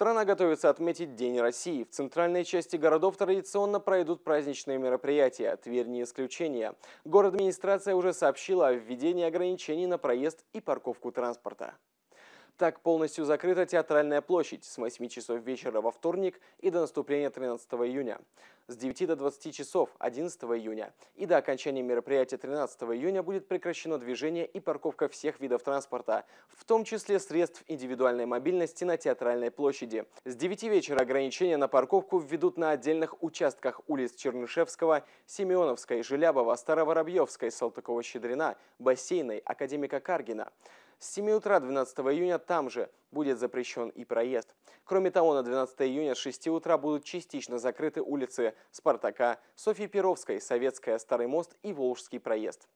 Страна готовится отметить День России. В центральной части городов традиционно пройдут праздничные мероприятия. Тверь не исключение. Город администрация уже сообщила о введении ограничений на проезд и парковку транспорта. Так полностью закрыта театральная площадь с 8 часов вечера во вторник и до наступления 13 июня, с 9 до 20 часов 11 июня и до окончания мероприятия 13 июня будет прекращено движение и парковка всех видов транспорта, в том числе средств индивидуальной мобильности на театральной площади. С 9 вечера ограничения на парковку введут на отдельных участках улиц Чернышевского, Семеновской, Желябова, Староворобьевской, Салтыкова-Щедрина, Бассейной, Академика Каргина. С 7 утра 12 июня там же будет запрещен и проезд. Кроме того, на 12 июня с 6 утра будут частично закрыты улицы Спартака, Софьи Перовской, Советская, Старый мост и Волжский проезд.